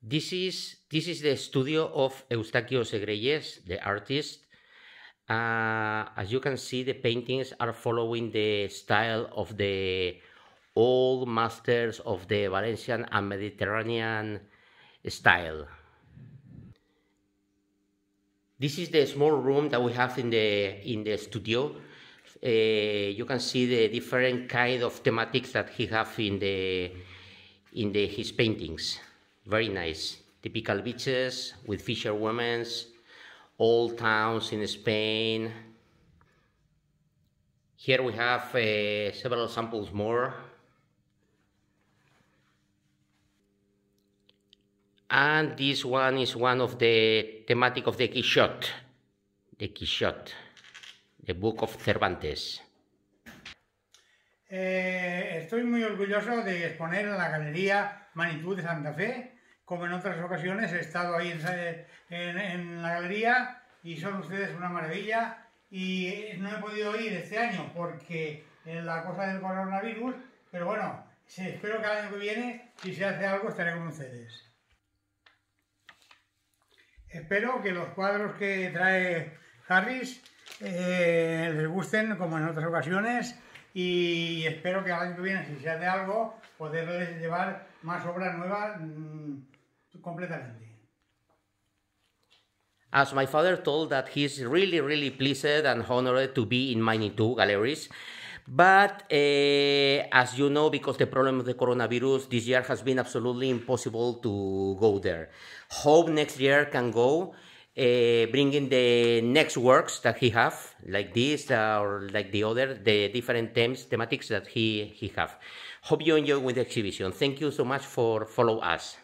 This is this is the studio of Eustaquio Segreyes, the artist. Uh, as you can see, the paintings are following the style of the old masters of the Valencian and Mediterranean style. This is the small room that we have in the in the studio. Uh, you can see the different kind of thematics that he have in the in the his paintings. Very nice. Typical beaches with fisherwomen's, old towns in Spain. Here we have uh, several samples more. And this one is one of the thematic of the Quixote. The Quixote, the book of Cervantes. Eh, estoy muy orgulloso de exponer en la Galería Manitud de Santa Fe como en otras ocasiones, he estado ahí eh, en, la galería y son ustedes una maravilla. Y eh, no he podido ir este año porque eh, la cosa del coronavirus, pero bueno, espero que el año que viene, si se hace algo, estaré con ustedes. Espero que los cuadros que trae Harris les gusten como en otras ocasiones y espero que el año que viene, si se hace algo, poderles llevar más obras nuevas mm, completamente. As my father told that he's really, really pleased and honored to be in Mining 2 galleries. But uh, as you know, because the problem of the coronavirus this year has been absolutely impossible to go there. Hope next year can go, uh, bringing the next works that he have, like this uh, or like the other, the different themes, thematics that he, he have. Hope you enjoy with the exhibition. Thank you so much for follow us.